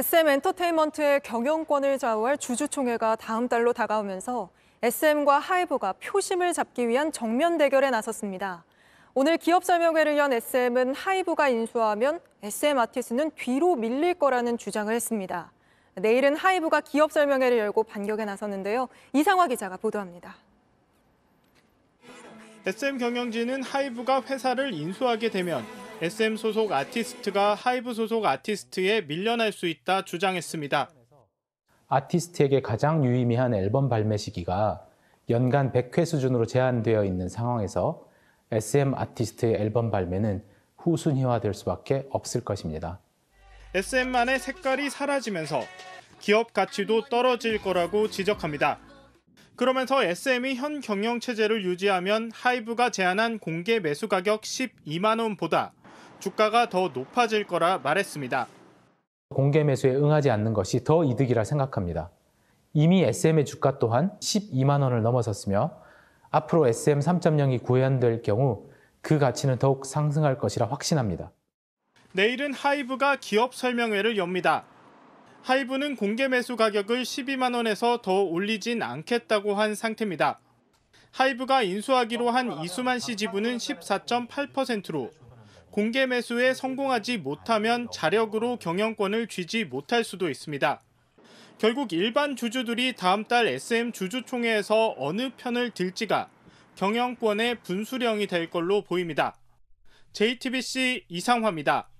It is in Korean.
SM 엔터테인먼트의 경영권을 좌우할 주주총회가 다음 달로 다가오면서 SM과 하이브가 표심을 잡기 위한 정면 대결에 나섰습니다. 오늘 기업 설명회를 연 SM은 하이브가 인수하면 SM 아티스는 뒤로 밀릴 거라는 주장을 했습니다. 내일은 하이브가 기업 설명회를 열고 반격에 나섰는데요. 이상화 기자가 보도합니다. SM 경영진은 하이브가 회사를 인수하게 되면 SM 소속 아티스트가 하이브 소속 아티스트에 밀려날 수 있다 주장했습니다. 아티스트에게 가장 유의미한 앨범 발매 시기가 연간 100회 수준으로 제한되어 있는 상황에서 SM 아티스트의 앨범 발매는 후순위화될 수밖에 없을 것입니다. SM만의 색깔이 사라지면서 기업 가치도 떨어질 거라고 지적합니다. 그러면서 SM이 현 경영 체제를 유지하면 하이브가 제안한 공개 매수 가격 12만 원보다 주가가 더 높아질 거라 말했습니다. 공개 매수에 응하지 않는 것이 더 이득이라 생각합니다. 이미 SM의 주가 또한 12만 원을 넘어섰으며 앞으로 SM 3.0이 구현될 경우 그 가치는 더욱 상승할 것이라 확신합니다. 내일은 하이브가 기업 설명회를 엽니다. 하이브는 공개 매수 가격을 12만 원에서 더 올리진 않겠다고 한 상태입니다. 하이브가 인수하기로 한 이수만 씨 지분은 14.8%로 공개 매수에 성공하지 못하면 자력으로 경영권을 쥐지 못할 수도 있습니다. 결국 일반 주주들이 다음 달 SM 주주총회에서 어느 편을 들지가 경영권의 분수령이 될 걸로 보입니다. JTBC 이상화입니다.